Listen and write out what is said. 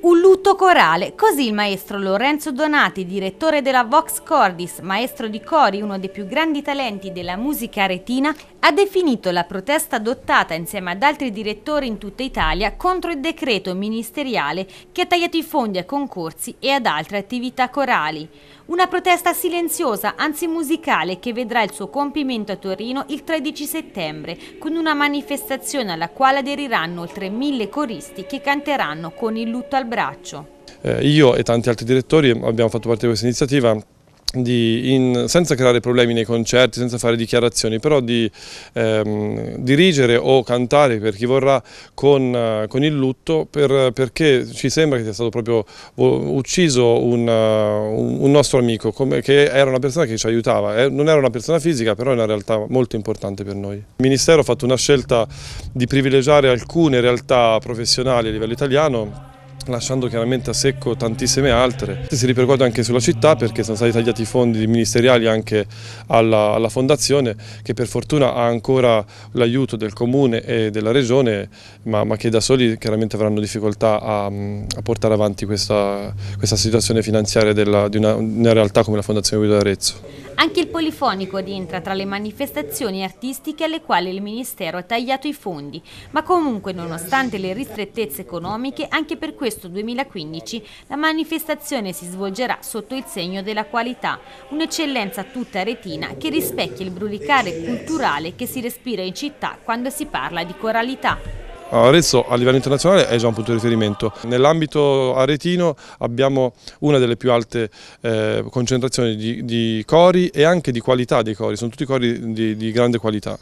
Un lutto corale, così il maestro Lorenzo Donati, direttore della Vox Cordis, maestro di cori, uno dei più grandi talenti della musica retina, ha definito la protesta adottata insieme ad altri direttori in tutta Italia contro il decreto ministeriale che ha tagliato i fondi a concorsi e ad altre attività corali. Una protesta silenziosa, anzi musicale, che vedrà il suo compimento a Torino il 13 settembre, con una manifestazione alla quale aderiranno oltre mille coristi che canteranno con il lutto al braccio. Eh, io e tanti altri direttori abbiamo fatto parte di questa iniziativa in, senza creare problemi nei concerti, senza fare dichiarazioni, però di ehm, dirigere o cantare per chi vorrà con, eh, con il lutto per, perché ci sembra che sia stato proprio ucciso eh, un, un nostro amico come, che era una persona che ci aiutava, eh, non era una persona fisica però è una realtà molto importante per noi. Il Ministero ha fatto una scelta di privilegiare alcune realtà professionali a livello italiano lasciando chiaramente a secco tantissime altre. Si ripercuote anche sulla città perché sono stati tagliati i fondi ministeriali anche alla, alla fondazione che per fortuna ha ancora l'aiuto del comune e della regione ma, ma, che da soli chiaramente avranno difficoltà a, a portare avanti questa, questa situazione finanziaria della, di una, una realtà come la fondazione Guido d'Arezzo. Anche il polifonico rientra tra le manifestazioni artistiche alle quali il Ministero ha tagliato i fondi, ma comunque nonostante le ristrettezze economiche, anche per questo 2015 la manifestazione si svolgerà sotto il segno della qualità, un'eccellenza tutta retina che rispecchia il brulicare culturale che si respira in città quando si parla di coralità. Arezzo a livello internazionale è già un punto di riferimento. Nell'ambito aretino abbiamo una delle più alte eh, concentrazioni di, di, cori e anche di qualità dei cori, sono tutti cori di, di grande qualità.